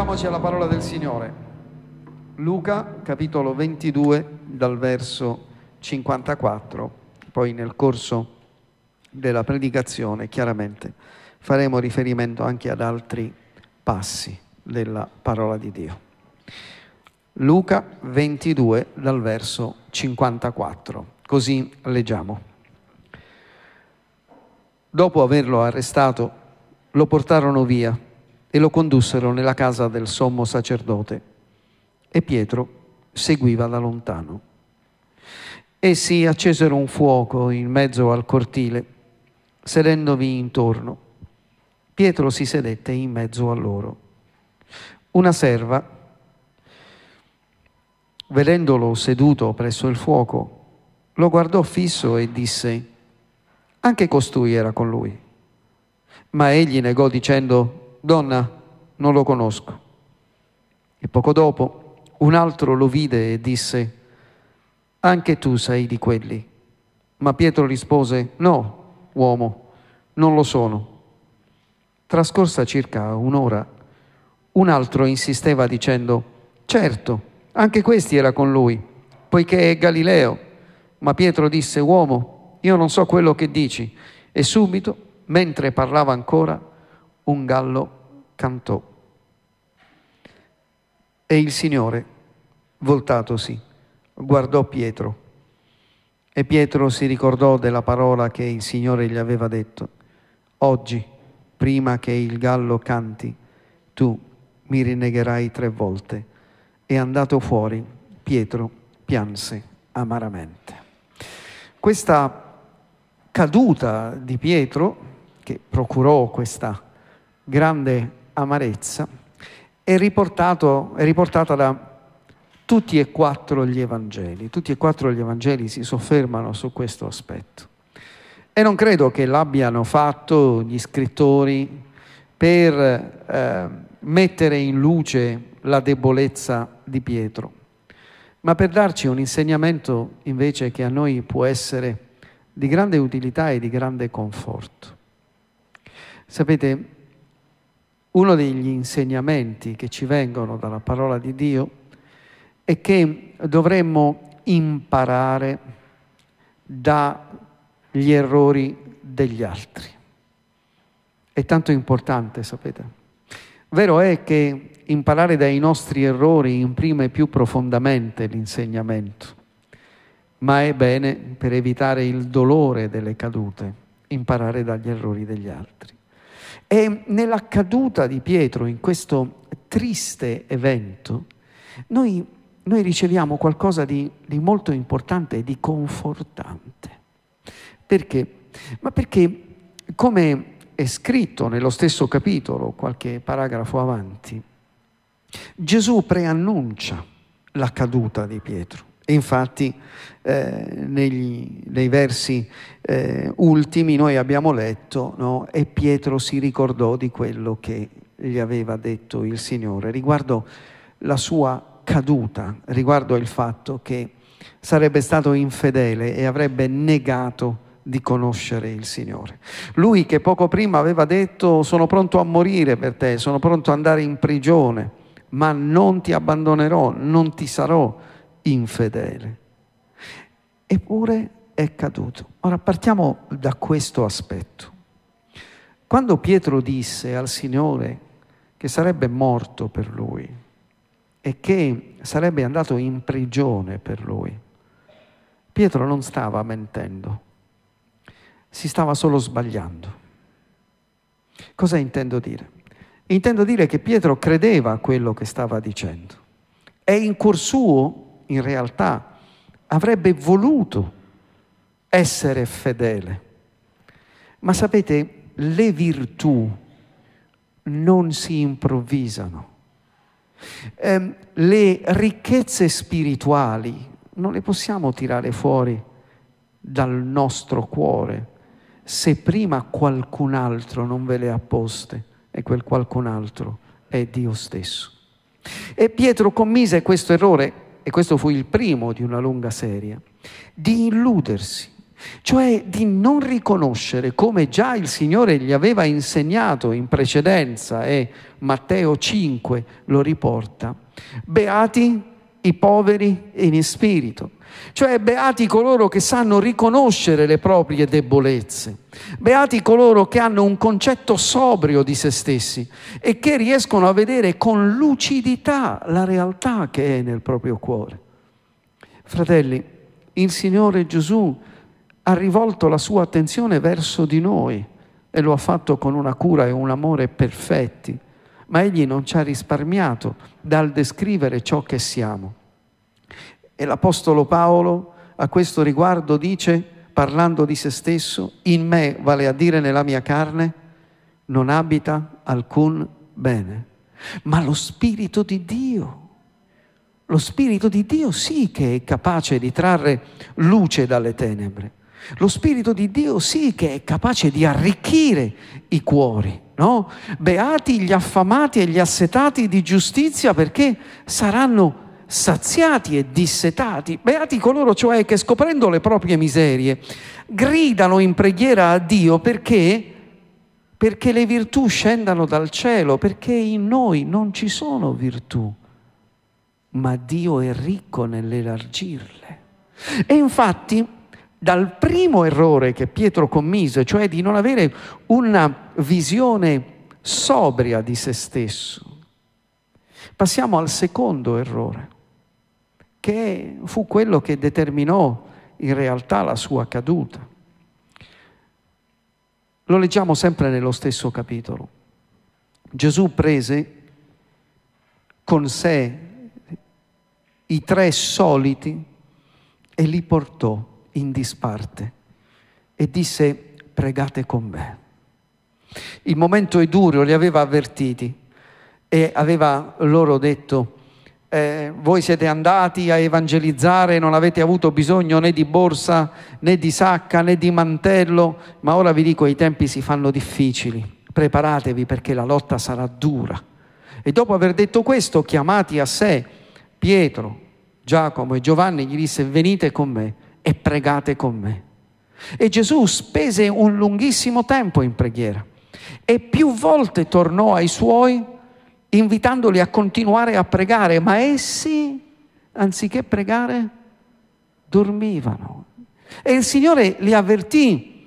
rivolgiamoci alla parola del Signore. Luca capitolo 22 dal verso 54, poi nel corso della predicazione chiaramente faremo riferimento anche ad altri passi della parola di Dio. Luca 22 dal verso 54, così leggiamo. Dopo averlo arrestato lo portarono via e lo condussero nella casa del sommo sacerdote e Pietro seguiva da lontano. Essi accesero un fuoco in mezzo al cortile, sedendovi intorno. Pietro si sedette in mezzo a loro. Una serva, vedendolo seduto presso il fuoco, lo guardò fisso e disse, anche costui era con lui. Ma egli negò dicendo, donna, non lo conosco. E poco dopo un altro lo vide e disse, anche tu sei di quelli. Ma Pietro rispose, no, uomo, non lo sono. Trascorsa circa un'ora, un altro insisteva dicendo, certo, anche questi era con lui, poiché è Galileo. Ma Pietro disse, uomo, io non so quello che dici. E subito, mentre parlava ancora, un gallo cantò. E il Signore, voltatosi, guardò Pietro. E Pietro si ricordò della parola che il Signore gli aveva detto. Oggi, prima che il gallo canti, tu mi rinnegherai tre volte. E andato fuori, Pietro pianse amaramente. Questa caduta di Pietro, che procurò questa grande amarezza, è, riportato, è riportata da tutti e quattro gli Evangeli. Tutti e quattro gli Evangeli si soffermano su questo aspetto. E non credo che l'abbiano fatto gli scrittori per eh, mettere in luce la debolezza di Pietro, ma per darci un insegnamento invece che a noi può essere di grande utilità e di grande conforto. Sapete, uno degli insegnamenti che ci vengono dalla parola di Dio è che dovremmo imparare dagli errori degli altri. È tanto importante, sapete. Vero è che imparare dai nostri errori imprime più profondamente l'insegnamento, ma è bene per evitare il dolore delle cadute imparare dagli errori degli altri. E nella caduta di Pietro, in questo triste evento, noi, noi riceviamo qualcosa di, di molto importante e di confortante. Perché? Ma perché, come è scritto nello stesso capitolo, qualche paragrafo avanti, Gesù preannuncia la caduta di Pietro. E infatti eh, negli, nei versi eh, ultimi noi abbiamo letto no? e Pietro si ricordò di quello che gli aveva detto il Signore riguardo la sua caduta, riguardo il fatto che sarebbe stato infedele e avrebbe negato di conoscere il Signore. Lui che poco prima aveva detto sono pronto a morire per te, sono pronto ad andare in prigione, ma non ti abbandonerò, non ti sarò infedele. Eppure è caduto. Ora partiamo da questo aspetto. Quando Pietro disse al Signore che sarebbe morto per lui e che sarebbe andato in prigione per lui, Pietro non stava mentendo, si stava solo sbagliando. Cosa intendo dire? Intendo dire che Pietro credeva a quello che stava dicendo. e in cuor suo in realtà avrebbe voluto essere fedele. Ma sapete, le virtù non si improvvisano. Eh, le ricchezze spirituali non le possiamo tirare fuori dal nostro cuore se prima qualcun altro non ve le ha poste e quel qualcun altro è Dio stesso. E Pietro commise questo errore e questo fu il primo di una lunga serie, di illudersi, cioè di non riconoscere come già il Signore gli aveva insegnato in precedenza e Matteo 5 lo riporta. Beati i poveri in spirito. Cioè beati coloro che sanno riconoscere le proprie debolezze, beati coloro che hanno un concetto sobrio di se stessi e che riescono a vedere con lucidità la realtà che è nel proprio cuore. Fratelli, il Signore Gesù ha rivolto la sua attenzione verso di noi e lo ha fatto con una cura e un amore perfetti ma egli non ci ha risparmiato dal descrivere ciò che siamo. E l'Apostolo Paolo a questo riguardo dice, parlando di se stesso, in me, vale a dire nella mia carne, non abita alcun bene, ma lo Spirito di Dio. Lo Spirito di Dio sì che è capace di trarre luce dalle tenebre. Lo Spirito di Dio sì che è capace di arricchire i cuori no? Beati gli affamati e gli assetati di giustizia perché saranno saziati e dissetati, beati coloro cioè che scoprendo le proprie miserie gridano in preghiera a Dio perché, perché le virtù scendano dal cielo, perché in noi non ci sono virtù, ma Dio è ricco nell'elargirle. E infatti dal primo errore che Pietro commise, cioè di non avere una visione sobria di se stesso. Passiamo al secondo errore, che fu quello che determinò in realtà la sua caduta. Lo leggiamo sempre nello stesso capitolo. Gesù prese con sé i tre soliti e li portò in disparte e disse pregate con me. Il momento è duro, li aveva avvertiti e aveva loro detto eh, voi siete andati a evangelizzare, non avete avuto bisogno né di borsa, né di sacca, né di mantello, ma ora vi dico i tempi si fanno difficili, preparatevi perché la lotta sarà dura. E dopo aver detto questo, chiamati a sé Pietro, Giacomo e Giovanni, gli disse venite con me e pregate con me. E Gesù spese un lunghissimo tempo in preghiera e più volte tornò ai suoi invitandoli a continuare a pregare, ma essi, anziché pregare, dormivano. E il Signore li avvertì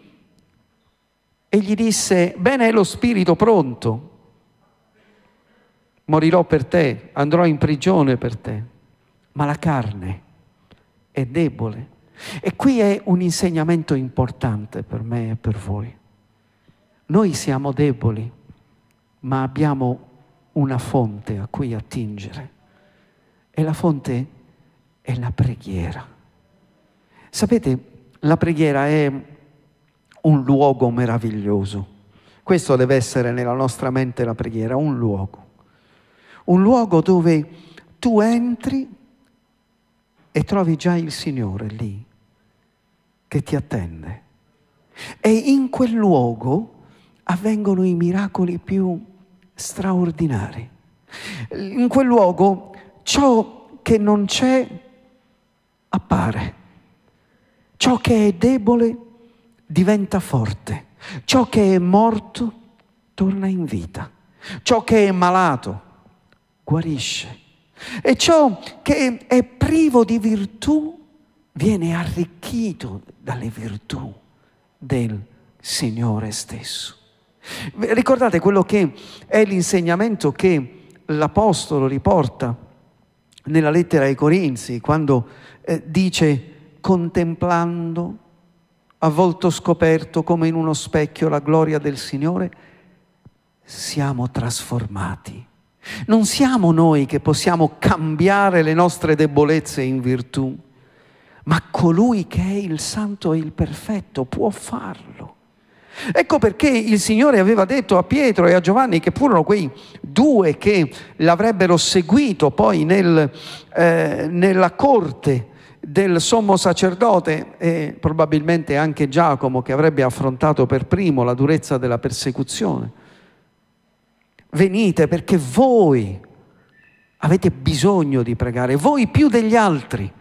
e gli disse, bene è lo spirito pronto, morirò per te, andrò in prigione per te, ma la carne è debole. E qui è un insegnamento importante per me e per voi. Noi siamo deboli, ma abbiamo una fonte a cui attingere. E la fonte è la preghiera. Sapete, la preghiera è un luogo meraviglioso. Questo deve essere nella nostra mente la preghiera, un luogo. Un luogo dove tu entri e trovi già il Signore lì, che ti attende. E in quel luogo avvengono i miracoli più straordinari. In quel luogo ciò che non c'è appare, ciò che è debole diventa forte, ciò che è morto torna in vita, ciò che è malato guarisce e ciò che è privo di virtù viene arricchito dalle virtù del Signore stesso. Ricordate quello che è l'insegnamento che l'Apostolo riporta nella lettera ai Corinzi, quando eh, dice contemplando a volto scoperto come in uno specchio la gloria del Signore, siamo trasformati. Non siamo noi che possiamo cambiare le nostre debolezze in virtù, ma colui che è il santo e il perfetto può farlo. Ecco perché il Signore aveva detto a Pietro e a Giovanni, che furono quei due che l'avrebbero seguito poi nel, eh, nella corte del sommo sacerdote e probabilmente anche Giacomo che avrebbe affrontato per primo la durezza della persecuzione. Venite perché voi avete bisogno di pregare, voi più degli altri.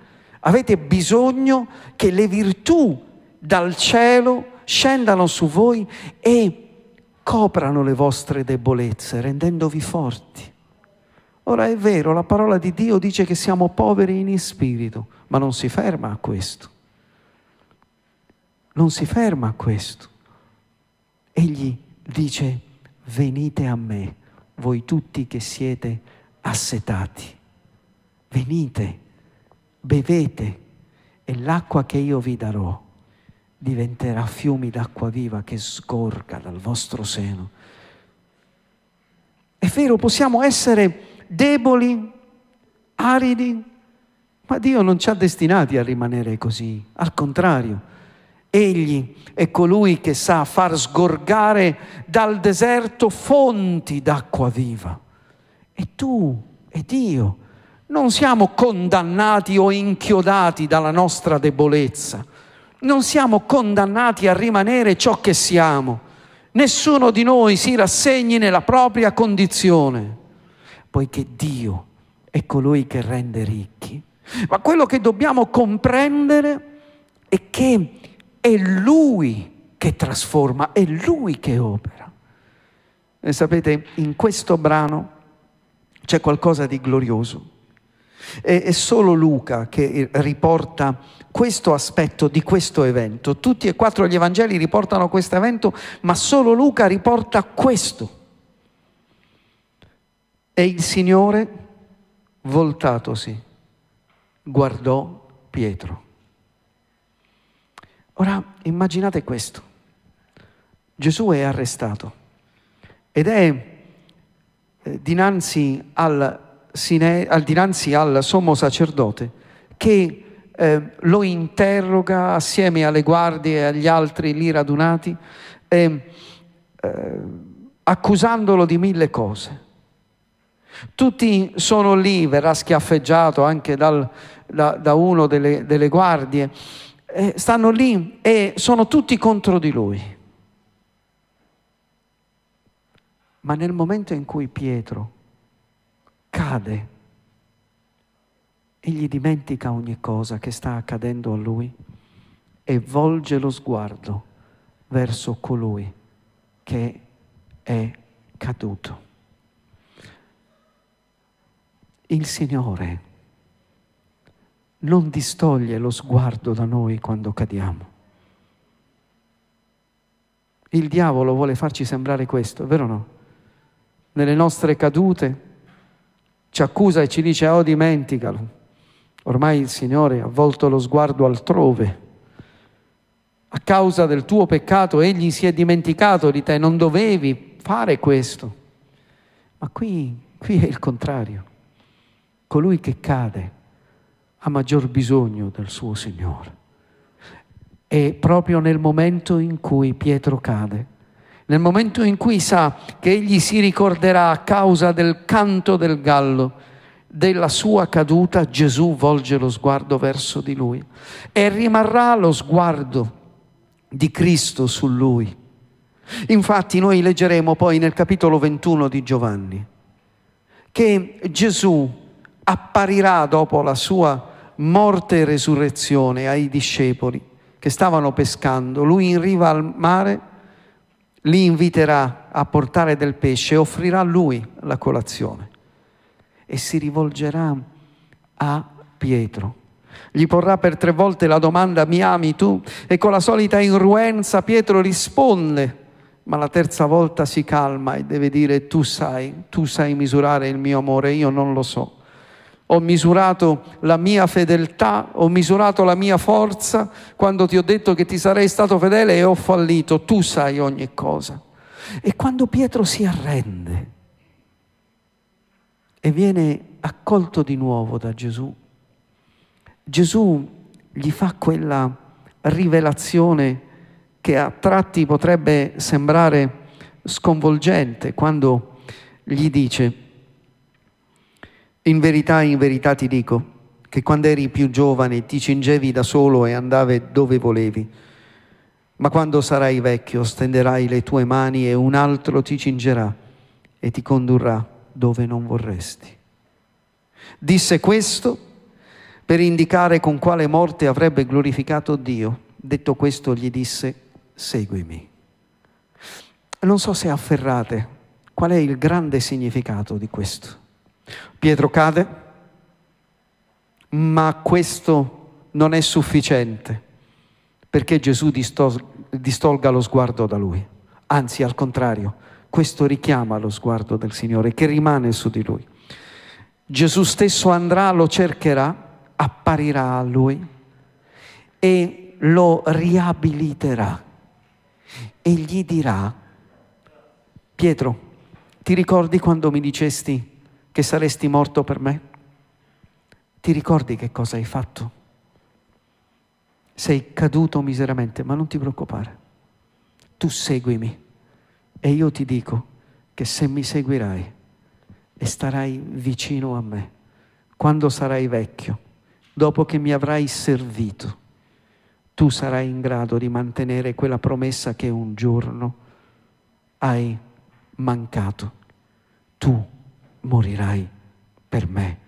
Avete bisogno che le virtù dal cielo scendano su voi e coprano le vostre debolezze, rendendovi forti. Ora è vero, la parola di Dio dice che siamo poveri in spirito, ma non si ferma a questo. Non si ferma a questo. Egli dice, venite a me, voi tutti che siete assetati. Venite bevete e l'acqua che io vi darò diventerà fiumi d'acqua viva che sgorga dal vostro seno. È vero, possiamo essere deboli, aridi, ma Dio non ci ha destinati a rimanere così, al contrario. Egli è colui che sa far sgorgare dal deserto fonti d'acqua viva. E tu, ed io, non siamo condannati o inchiodati dalla nostra debolezza. Non siamo condannati a rimanere ciò che siamo. Nessuno di noi si rassegni nella propria condizione, poiché Dio è colui che rende ricchi. Ma quello che dobbiamo comprendere è che è Lui che trasforma, è Lui che opera. E sapete, in questo brano c'è qualcosa di glorioso. E, è solo Luca che eh, riporta questo aspetto di questo evento. Tutti e quattro gli Evangeli riportano questo evento, ma solo Luca riporta questo. E il Signore, voltatosi, guardò Pietro. Ora immaginate questo. Gesù è arrestato ed è eh, dinanzi al al dinanzi al sommo sacerdote che eh, lo interroga assieme alle guardie e agli altri lì radunati, eh, eh, accusandolo di mille cose. Tutti sono lì, verrà schiaffeggiato anche dal, da, da, uno delle, delle guardie, stanno lì e sono tutti contro di lui. Ma nel momento in cui Pietro cade egli dimentica ogni cosa che sta accadendo a lui e volge lo sguardo verso colui che è caduto. Il Signore non distoglie lo sguardo da noi quando cadiamo. Il diavolo vuole farci sembrare questo, vero o no? Nelle nostre cadute ci accusa e ci dice, oh dimenticalo. Ormai il Signore ha volto lo sguardo altrove. A causa del tuo peccato egli si è dimenticato di te, non dovevi fare questo. Ma qui, qui è il contrario. Colui che cade ha maggior bisogno del suo Signore. E proprio nel momento in cui Pietro cade, nel momento in cui sa che egli si ricorderà a causa del canto del gallo, della sua caduta, Gesù volge lo sguardo verso di lui e rimarrà lo sguardo di Cristo su lui. Infatti noi leggeremo poi nel capitolo 21 di Giovanni che Gesù apparirà dopo la sua morte e resurrezione ai discepoli che stavano pescando, lui in riva al mare li inviterà a portare del pesce e offrirà a lui la colazione. E si rivolgerà a Pietro. Gli porrà per tre volte la domanda mi ami tu? E con la solita irruenza Pietro risponde, ma la terza volta si calma e deve dire tu sai, tu sai misurare il mio amore, io non lo so. Ho misurato la mia fedeltà, ho misurato la mia forza quando ti ho detto che ti sarei stato fedele e ho fallito. Tu sai ogni cosa. E quando Pietro si arrende e viene accolto di nuovo da Gesù, Gesù gli fa quella rivelazione che a tratti potrebbe sembrare sconvolgente quando gli dice in verità, in verità ti dico che quando eri più giovane ti cingevi da solo e andavi dove volevi, ma quando sarai vecchio stenderai le tue mani e un altro ti cingerà e ti condurrà dove non vorresti. Disse questo per indicare con quale morte avrebbe glorificato Dio. Detto questo gli disse, seguimi. Non so se afferrate qual è il grande significato di questo. Pietro cade, ma questo non è sufficiente perché Gesù distolga lo sguardo da lui. Anzi, al contrario, questo richiama lo sguardo del Signore che rimane su di lui. Gesù stesso andrà, lo cercherà, apparirà a lui e lo riabiliterà e gli dirà, Pietro, ti ricordi quando mi dicesti che saresti morto per me? Ti ricordi che cosa hai fatto? Sei caduto miseramente, ma non ti preoccupare. Tu seguimi e io ti dico che se mi seguirai e starai vicino a me, quando sarai vecchio, dopo che mi avrai servito, tu sarai in grado di mantenere quella promessa che un giorno hai mancato. Tu morirai per me,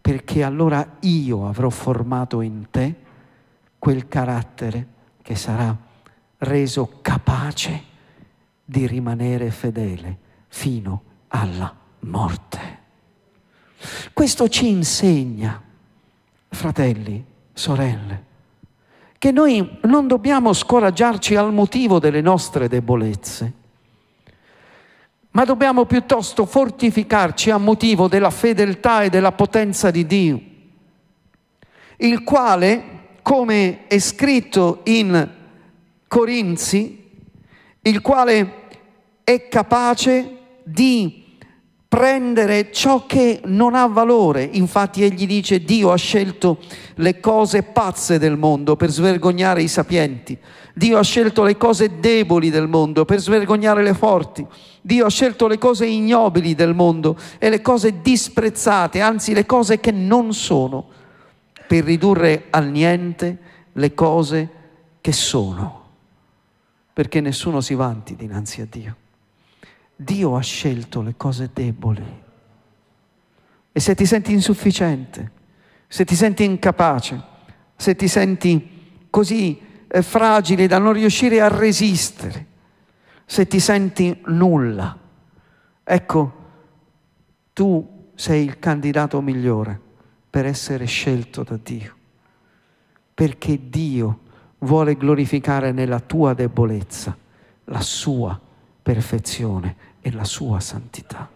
perché allora io avrò formato in te quel carattere che sarà reso capace di rimanere fedele fino alla morte. Questo ci insegna, fratelli, sorelle, che noi non dobbiamo scoraggiarci al motivo delle nostre debolezze ma dobbiamo piuttosto fortificarci a motivo della fedeltà e della potenza di Dio, il quale, come è scritto in Corinzi, il quale è capace di prendere ciò che non ha valore. Infatti egli dice Dio ha scelto le cose pazze del mondo per svergognare i sapienti. Dio ha scelto le cose deboli del mondo per svergognare le forti. Dio ha scelto le cose ignobili del mondo e le cose disprezzate, anzi le cose che non sono, per ridurre al niente le cose che sono, perché nessuno si vanti dinanzi a Dio. Dio ha scelto le cose deboli. E se ti senti insufficiente, se ti senti incapace, se ti senti così eh, fragile da non riuscire a resistere, se ti senti nulla. Ecco, tu sei il candidato migliore per essere scelto da Dio, perché Dio vuole glorificare nella tua debolezza la sua perfezione e la sua santità,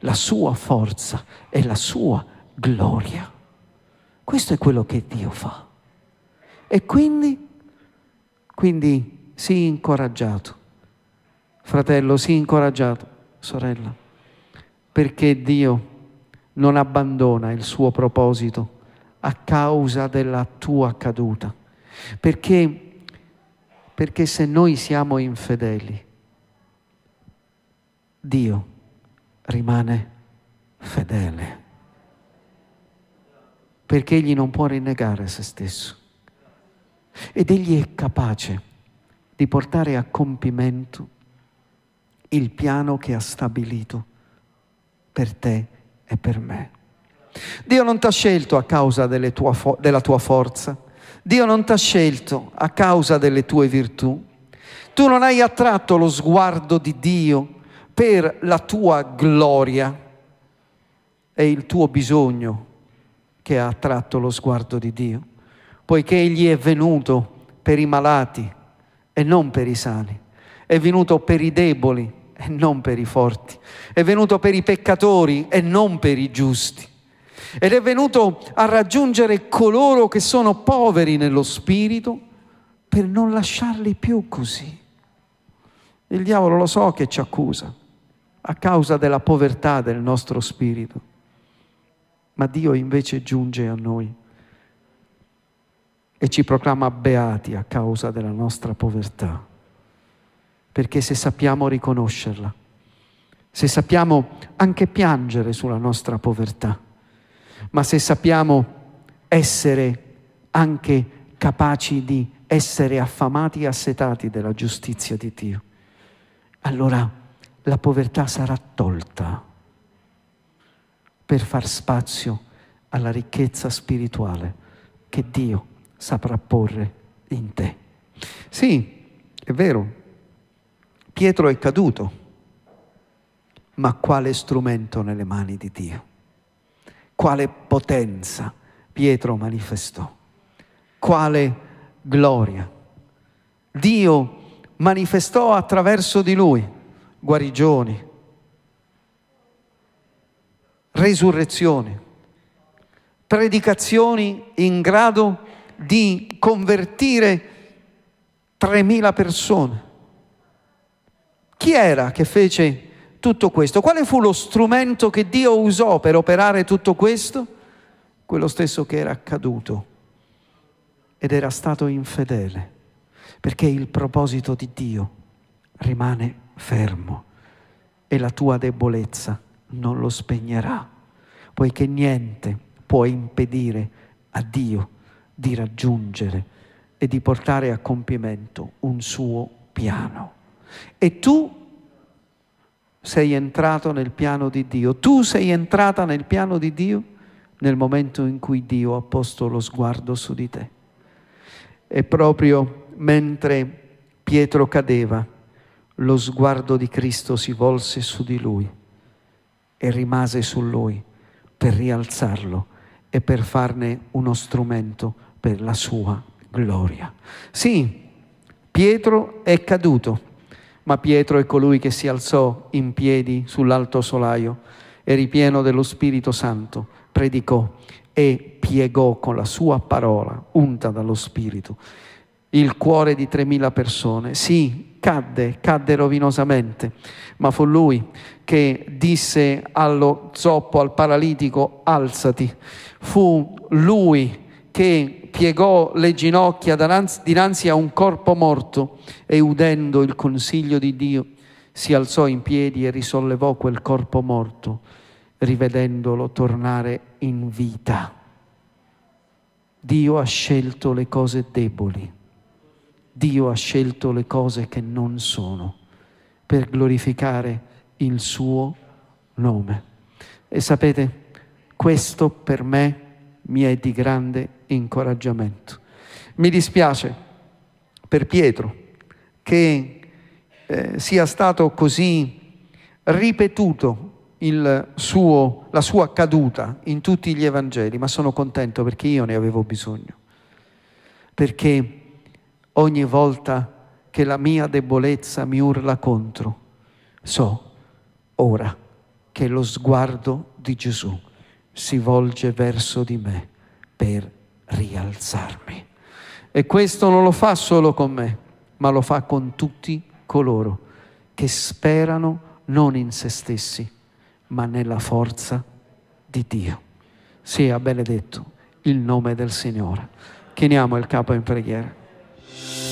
la sua forza e la sua gloria. Questo è quello che Dio fa. E quindi, quindi sii incoraggiato Fratello, sii incoraggiato, sorella, perché Dio non abbandona il suo proposito a causa della tua caduta. Perché, perché se noi siamo infedeli, Dio rimane fedele. Perché egli non può rinnegare se stesso. Ed egli è capace di portare a compimento il piano che ha stabilito per te e per me. Dio non ti ha scelto a causa tua fo- della tua forza, Dio non ti ha scelto a causa delle tue virtù, tu non hai attratto lo sguardo di Dio per la tua gloria, è il tuo bisogno che ha attratto lo sguardo di Dio, poiché Egli è venuto per i malati e non per i sani, è venuto per i deboli e non per i forti, è venuto per i peccatori e non per i giusti, ed è venuto a raggiungere coloro che sono poveri nello spirito per non lasciarli più così. Il diavolo lo so che ci accusa a causa della povertà del nostro spirito, ma Dio invece giunge a noi e ci proclama beati a causa della nostra povertà perché se sappiamo riconoscerla, se sappiamo anche piangere sulla nostra povertà, ma se sappiamo essere anche capaci di essere affamati e assetati della giustizia di Dio, allora la povertà sarà tolta per far spazio alla ricchezza spirituale che Dio saprà porre in te. Sì, è vero, Pietro è caduto, ma quale strumento nelle mani di Dio? Quale potenza Pietro manifestò? Quale gloria? Dio manifestò attraverso di lui guarigioni, resurrezioni, predicazioni in grado di convertire 3.000 persone chi era che fece tutto questo? Quale fu lo strumento che Dio usò per operare tutto questo? Quello stesso che era accaduto ed era stato infedele, perché il proposito di Dio rimane fermo e la tua debolezza non lo spegnerà, poiché niente può impedire a Dio di raggiungere e di portare a compimento un suo piano. E tu sei entrato nel piano di Dio, tu sei entrata nel piano di Dio nel momento in cui Dio ha posto lo sguardo su di te. E proprio mentre Pietro cadeva, lo sguardo di Cristo si volse su di lui e rimase su lui per rialzarlo e per farne uno strumento per la sua gloria. Sì, Pietro è caduto ma Pietro è colui che si alzò in piedi sull'alto solaio e ripieno dello Spirito Santo predicò e piegò con la sua parola, unta dallo Spirito, il cuore di 3.000 persone. Sì, cadde, cadde rovinosamente, ma fu lui che disse allo zoppo, al paralitico, alzati. Fu lui che piegò le ginocchia dinanzi a un corpo morto e udendo il consiglio di Dio si alzò in piedi e risollevò quel corpo morto, rivedendolo tornare in vita. Dio ha scelto le cose deboli, Dio ha scelto le cose che non sono per glorificare il suo nome. E sapete, questo per me mi è di grande incoraggiamento. Mi dispiace per Pietro che eh, sia stato così ripetuto suo, la sua caduta in tutti gli Evangeli, ma sono contento perché io ne avevo bisogno. Perché ogni volta che la mia debolezza mi urla contro, so ora che lo sguardo di Gesù si volge verso di me per rialzarmi. E questo non lo fa solo con me, ma lo fa con tutti coloro che sperano non in se stessi, ma nella forza di Dio. Sia benedetto il nome del Signore. Chiniamo il capo in preghiera.